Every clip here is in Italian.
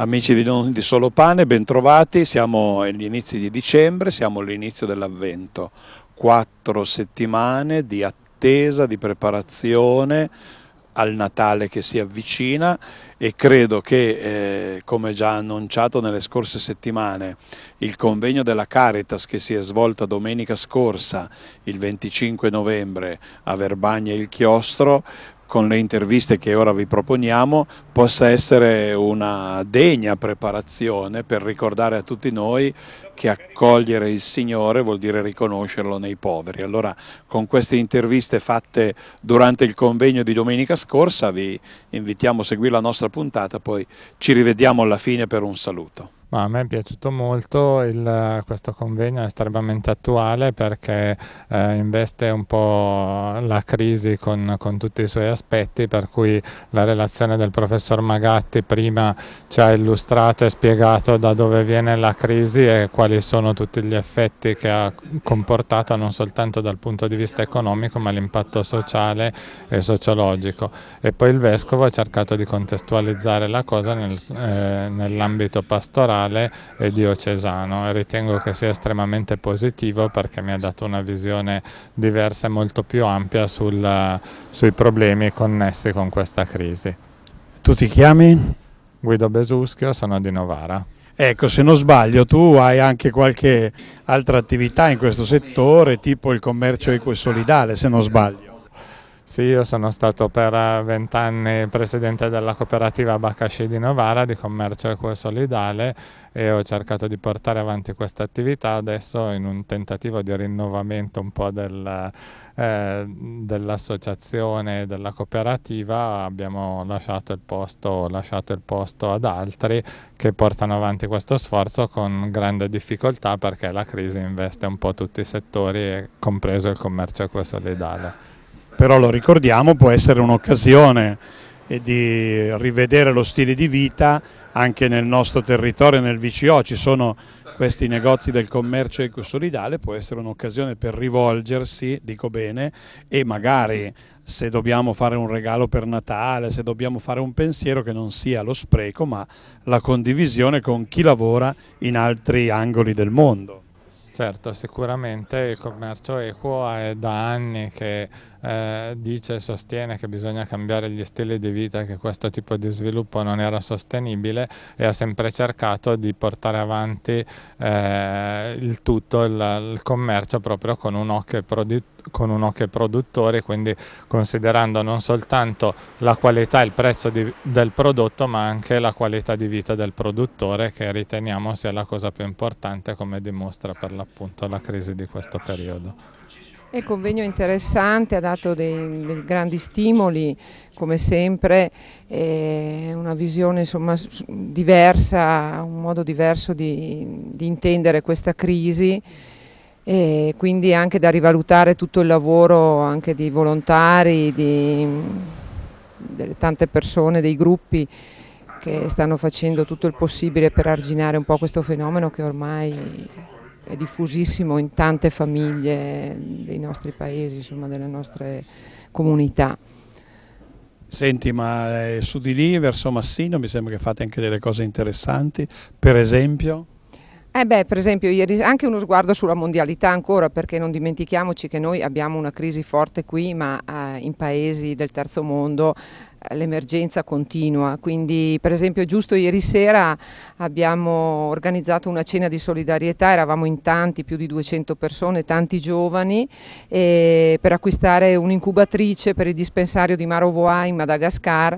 Amici di Non di Solo Pane, bentrovati, siamo agli inizi di dicembre, siamo all'inizio dell'avvento, quattro settimane di attesa, di preparazione al Natale che si avvicina e credo che, eh, come già annunciato nelle scorse settimane, il convegno della Caritas che si è svolta domenica scorsa, il 25 novembre, a Verbagna e il Chiostro, con le interviste che ora vi proponiamo possa essere una degna preparazione per ricordare a tutti noi che accogliere il Signore vuol dire riconoscerlo nei poveri. Allora con queste interviste fatte durante il convegno di domenica scorsa vi invitiamo a seguire la nostra puntata, poi ci rivediamo alla fine per un saluto. Ma a me è piaciuto molto il, questo convegno, è estremamente attuale perché eh, investe un po' la crisi con, con, tutti i suoi aspetti, per cui la relazione del professor Magatti prima ci ha illustrato e spiegato da dove viene la crisi e quali sono tutti gli effetti che ha comportato non soltanto dal punto di vista economico ma l'impatto sociale e sociologico. E poi il Vescovo ha cercato di contestualizzare la cosa nel, eh, nell'ambito pastorale pastorale e diocesano e ritengo che sia estremamente positivo perché mi ha dato una visione diversa e molto più ampia sul, sui problemi connessi con questa crisi. Tu ti chiami? Guido Besuschio, sono di Novara. Ecco, se non sbaglio, tu hai anche qualche altra attività in questo settore, tipo il commercio equo solidale, se non sbaglio. Sì, io sono stato per eh, vent'anni presidente della cooperativa Bacasci di Novara di commercio equo e solidale e ho cercato di portare avanti questa attività adesso in un tentativo di rinnovamento un po' del, eh, dell'associazione, della cooperativa. Abbiamo lasciato il, posto, lasciato il posto ad altri che portano avanti questo sforzo con grande difficoltà perché la crisi investe un po' tutti i settori, compreso il commercio equo e solidale però lo ricordiamo può essere un'occasione eh, di rivedere lo stile di vita anche nel nostro territorio, nel VCO, ci sono questi negozi del commercio ecosolidale, può essere un'occasione per rivolgersi, dico bene, e magari se dobbiamo fare un regalo per Natale, se dobbiamo fare un pensiero che non sia lo spreco, ma la condivisione con chi lavora in altri angoli del mondo. Certo, sicuramente il commercio equo è da anni che eh, dice e sostiene che bisogna cambiare gli stili di vita, che questo tipo di sviluppo non era sostenibile e ha sempre cercato di portare avanti eh, il tutto, il, il, commercio proprio con un occhio produttivo con un occhio ai quindi considerando non soltanto la qualità e il prezzo di, del prodotto, ma anche la qualità di vita del produttore, che riteniamo sia la cosa più importante, come dimostra per l'appunto la crisi di questo periodo. Il convegno è interessante, ha dato dei, dei grandi stimoli, come sempre, una visione insomma, diversa, un modo diverso di, di intendere questa crisi e quindi anche da rivalutare tutto il lavoro anche di volontari, di, delle tante persone, dei gruppi che stanno facendo tutto il possibile per arginare un po' questo fenomeno che ormai è diffusissimo in tante famiglie dei nostri paesi, insomma delle nostre comunità. Senti, ma eh, su di lì, verso Massino, mi sembra che fate anche delle cose interessanti, per esempio? Eh beh, per esempio, ieri anche uno sguardo sulla mondialità ancora, perché non dimentichiamoci che noi abbiamo una crisi forte qui, ma eh, in paesi del terzo mondo eh, l'emergenza continua. Quindi, per esempio, giusto ieri sera abbiamo organizzato una cena di solidarietà, eravamo in tanti, più di 200 persone, tanti giovani, eh, per acquistare un'incubatrice per il dispensario di Marovoa in Madagascar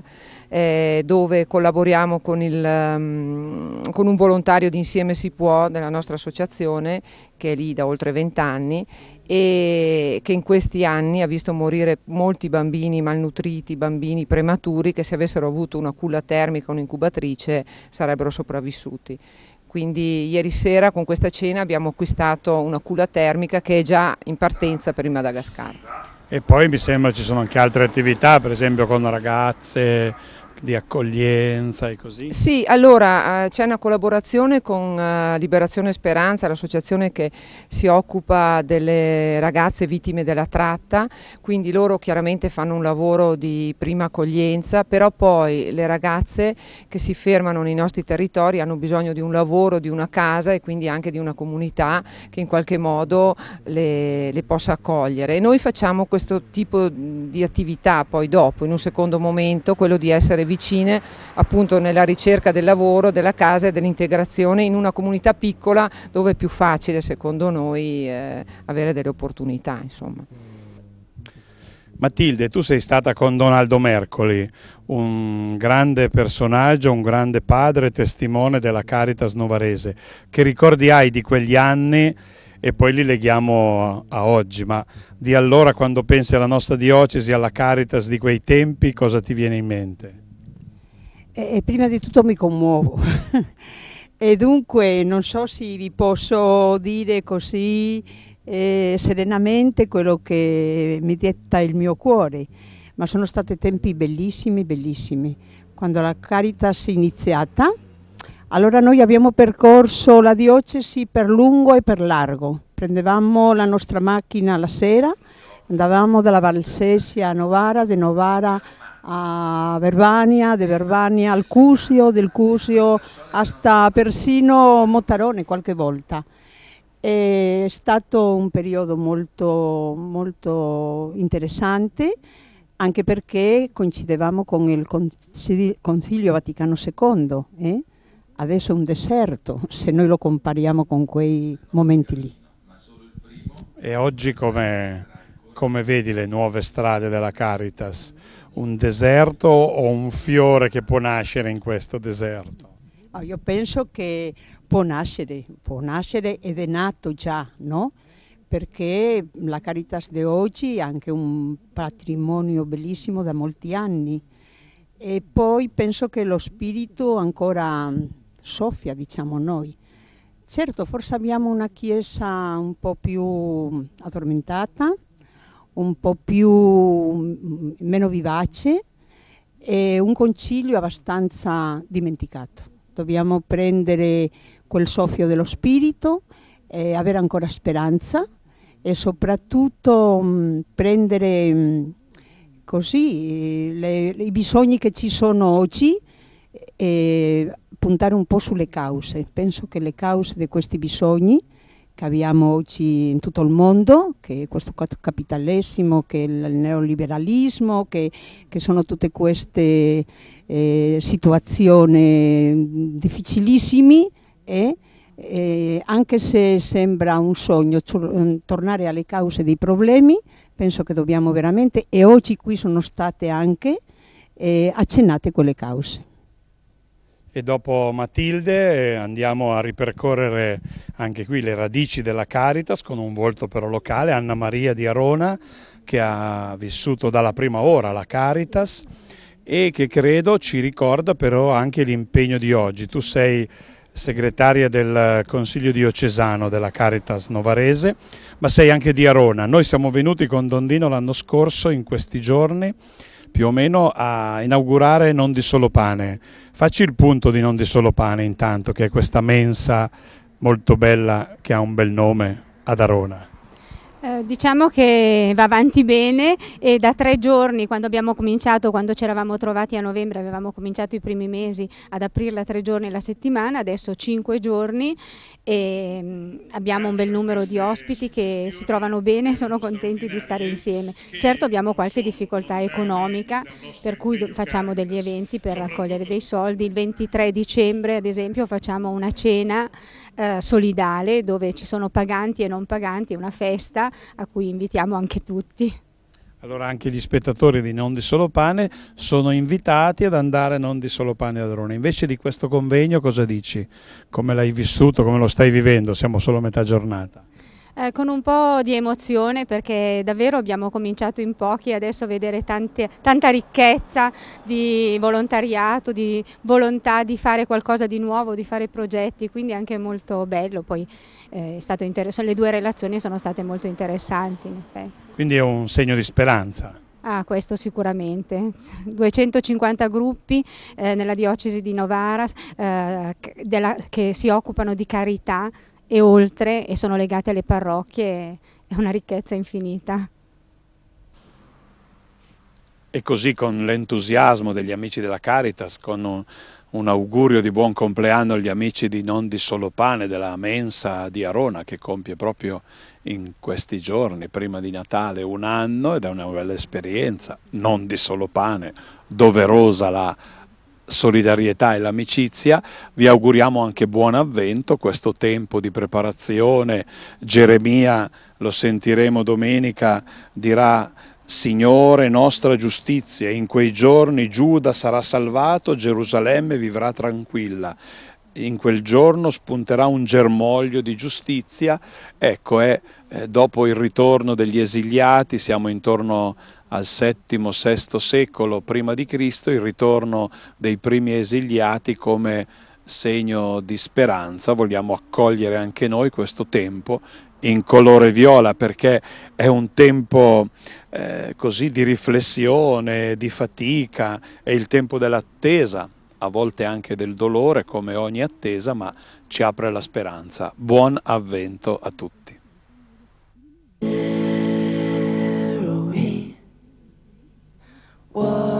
eh, dove collaboriamo con, il, um, con un volontario di Insieme Si Può della nostra associazione che è lì da oltre vent'anni e che in questi anni ha visto morire molti bambini malnutriti, bambini prematuri che se avessero avuto una culla termica, un'incubatrice sarebbero sopravvissuti. Quindi ieri sera con questa cena abbiamo acquistato una culla termica che è già in partenza per il Madagascar. E poi mi sembra ci sono anche altre attività, per esempio con ragazze, di accoglienza e così? Sì, allora eh, c'è una collaborazione con eh, Liberazione Speranza, l'associazione che si occupa delle ragazze vittime della tratta, quindi loro chiaramente fanno un lavoro di prima accoglienza, però poi le ragazze che si fermano nei nostri territori hanno bisogno di un lavoro, di una casa e quindi anche di una comunità che in qualche modo le, le possa accogliere. E noi facciamo questo tipo di attività poi dopo, in un secondo momento, quello di essere vicine appunto nella ricerca del lavoro, della casa e dell'integrazione in una comunità piccola dove è più facile secondo noi eh, avere delle opportunità. Insomma. Matilde, tu sei stata con Donaldo Mercoli, un grande personaggio, un grande padre, testimone della Caritas Novarese. Che ricordi hai di quegli anni e poi li leghiamo a oggi, ma di allora quando pensi alla nostra diocesi, alla Caritas di quei tempi, cosa ti viene in mente? E prima di tutto mi commuovo. e dunque non so se vi posso dire così eh, serenamente quello che mi detta il mio cuore, ma sono stati tempi bellissimi, bellissimi. Quando la Caritas è iniziata, allora noi abbiamo percorso la diocesi per lungo e per largo. Prendevamo la nostra macchina la sera, andavamo dalla Valsesia a Novara, da Novara a Verbania, de Verbania al Cusio, del Cusio hasta persino Motarone qualche volta. È stato un periodo molto, molto interessante anche perché coincidevamo con il Concilio Vaticano II, eh? adesso è un deserto se noi lo compariamo con quei momenti lì. E oggi come, come vedi le nuove strade della Caritas? Un deserto o un fiore che può nascere in questo deserto? Oh, io penso che può nascere, può nascere ed è nato già, no? perché la Caritas di oggi è anche un patrimonio bellissimo da molti anni e poi penso che lo spirito ancora soffia, diciamo noi. Certo, forse abbiamo una chiesa un po' più addormentata, un po' più mm, mm, meno vivace e un concilio abbastanza dimenticato. Dobbiamo prendere quel soffio dello spirito, eh, avere ancora speranza e soprattutto mh, mm, prendere mh, così le, le, i bisogni che ci sono oggi e puntare un po' sulle cause. Penso che le cause di questi bisogni che abbiamo oggi in tutto il mondo, che è questo capitalismo, che è il neoliberalismo, che, che sono tutte queste eh, situazioni difficilissime e eh, anche se sembra un sogno mm, tornare alle cause dei problemi, penso che dobbiamo veramente, e oggi qui sono state anche eh, accennate quelle cause e dopo Matilde eh, andiamo a ripercorrere anche qui le radici della Caritas con un volto però locale, Anna Maria di Arona che ha vissuto dalla prima ora la Caritas e che credo ci ricorda però anche l'impegno di oggi. Tu sei segretaria del Consiglio diocesano della Caritas Novarese, ma sei anche di Arona. Noi siamo venuti con Dondino l'anno scorso in questi giorni più o meno a inaugurare Non di Solo Pane. Facci il punto di Non di Solo Pane intanto, che è questa mensa molto bella che ha un bel nome ad Arona. Eh, diciamo che va avanti bene e da tre giorni, quando abbiamo cominciato, quando ci eravamo trovati a novembre, avevamo cominciato i primi mesi ad aprirla tre giorni la settimana, adesso cinque giorni e mm, abbiamo un bel numero di ospiti che si trovano bene e sono contenti di stare insieme. Certo abbiamo qualche difficoltà economica per cui facciamo degli eventi per raccogliere dei soldi. Il 23 dicembre ad esempio facciamo una cena eh, solidale dove ci sono paganti e non paganti, è una festa a cui invitiamo anche tutti. Allora anche gli spettatori di Non di Solo Pane sono invitati ad andare Non di Solo Pane ad Arona. Invece di questo convegno cosa dici? Come l'hai vissuto, come lo stai vivendo? Siamo solo a metà giornata. Eh, con un po' di emozione perché davvero abbiamo cominciato in pochi e adesso vedere tante, tanta ricchezza di volontariato, di volontà di fare qualcosa di nuovo, di fare progetti, quindi anche molto bello. Poi eh, le due relazioni sono state molto interessanti. In quindi è un segno di speranza. Ah, questo sicuramente. 250 gruppi eh, nella diocesi di Novara eh, della, che si occupano di carità, e oltre e sono legate alle parrocchie, è una ricchezza infinita. E così con l'entusiasmo degli amici della Caritas, con un, un augurio di buon compleanno agli amici di Non di Solo Pane, della mensa di Arona, che compie proprio in questi giorni, prima di Natale, un anno ed è una bella esperienza, Non di Solo Pane, doverosa la solidarietà e l'amicizia. Vi auguriamo anche buon avvento, questo tempo di preparazione. Geremia, lo sentiremo domenica, dirà Signore nostra giustizia, in quei giorni Giuda sarà salvato, Gerusalemme vivrà tranquilla. In quel giorno spunterà un germoglio di giustizia. Ecco, è eh, dopo il ritorno degli esiliati, siamo intorno a al VII-VI secolo prima di Cristo il ritorno dei primi esiliati come segno di speranza, vogliamo accogliere anche noi questo tempo in colore viola perché è un tempo eh, così di riflessione, di fatica, è il tempo dell'attesa, a volte anche del dolore come ogni attesa, ma ci apre la speranza. Buon avvento a tutti. 我。